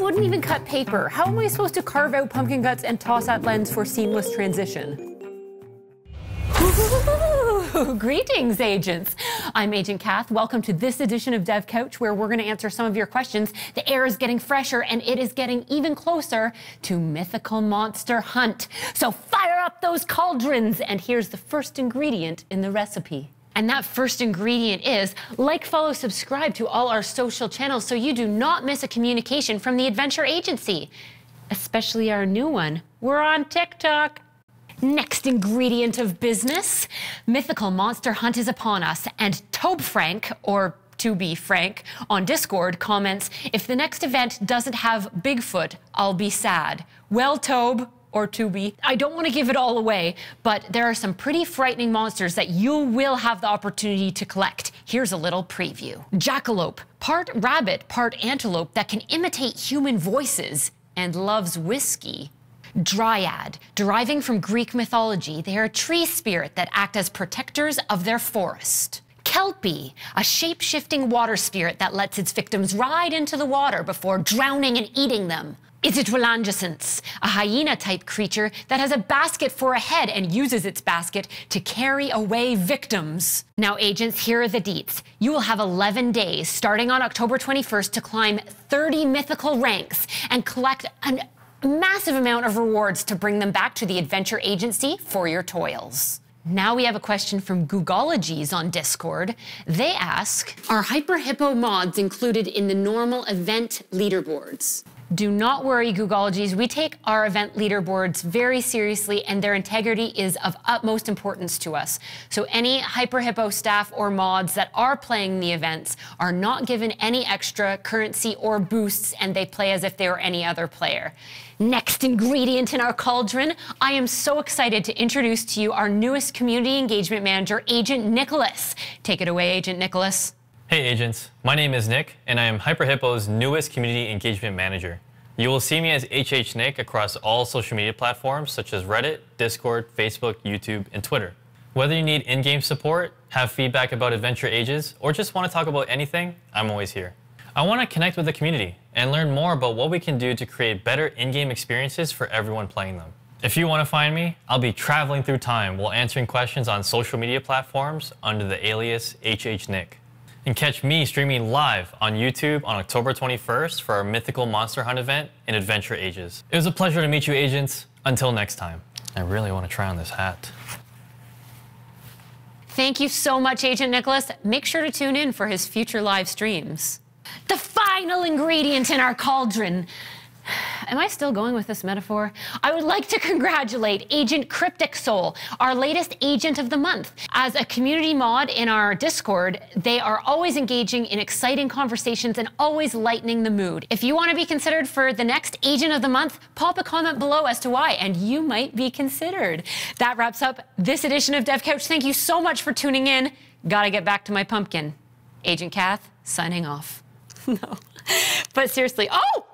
wouldn't even cut paper. How am I supposed to carve out pumpkin guts and toss out lens for seamless transition? greetings, agents. I'm Agent Kath. Welcome to this edition of Dev Coach, where we're going to answer some of your questions. The air is getting fresher, and it is getting even closer to mythical monster hunt. So fire up those cauldrons, and here's the first ingredient in the recipe. And that first ingredient is like, follow, subscribe to all our social channels so you do not miss a communication from the Adventure Agency, especially our new one. We're on TikTok. Next ingredient of business mythical monster hunt is upon us, and Tobe Frank, or to be frank, on Discord comments, if the next event doesn't have Bigfoot, I'll be sad. Well, Tobe, or to be. I don't want to give it all away, but there are some pretty frightening monsters that you will have the opportunity to collect. Here's a little preview. Jackalope, part rabbit, part antelope that can imitate human voices and loves whiskey. Dryad, deriving from Greek mythology, they are a tree spirit that act as protectors of their forest. Kelpie, a shape shifting water spirit that lets its victims ride into the water before drowning and eating them. Is a Drilangicence, a hyena-type creature that has a basket for a head and uses its basket to carry away victims? Now, agents, here are the deets. You will have 11 days, starting on October 21st, to climb 30 mythical ranks and collect an massive amount of rewards to bring them back to the adventure agency for your toils. Now we have a question from Googologies on Discord. They ask Are hyperhippo mods included in the normal event leaderboards? Do not worry, Googologies. We take our event leaderboards very seriously, and their integrity is of utmost importance to us. So, any HyperHippo staff or mods that are playing the events are not given any extra currency or boosts, and they play as if they were any other player. Next ingredient in our cauldron, I am so excited to introduce to you our newest community engagement manager, Agent Nicholas. Take it away, Agent Nicholas. Hey agents, my name is Nick and I am HyperHippo's newest community engagement manager. You will see me as HH Nick across all social media platforms such as Reddit, Discord, Facebook, YouTube, and Twitter. Whether you need in-game support, have feedback about Adventure Ages, or just want to talk about anything, I'm always here. I want to connect with the community and learn more about what we can do to create better in-game experiences for everyone playing them. If you want to find me, I'll be traveling through time while answering questions on social media platforms under the alias HH Nick. And catch me streaming live on YouTube on October 21st for our mythical monster hunt event in Adventure Ages. It was a pleasure to meet you, agents. Until next time. I really want to try on this hat. Thank you so much, Agent Nicholas. Make sure to tune in for his future live streams. The final ingredient in our cauldron, am I still going with this metaphor? I would like to congratulate Agent Cryptic Soul, our latest agent of the month. As a community mod in our Discord, they are always engaging in exciting conversations and always lightening the mood. If you want to be considered for the next agent of the month, pop a comment below as to why, and you might be considered. That wraps up this edition of Dev Couch. Thank you so much for tuning in. Gotta get back to my pumpkin. Agent Kath, signing off. no. But seriously, oh!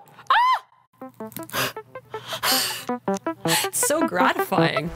so gratifying.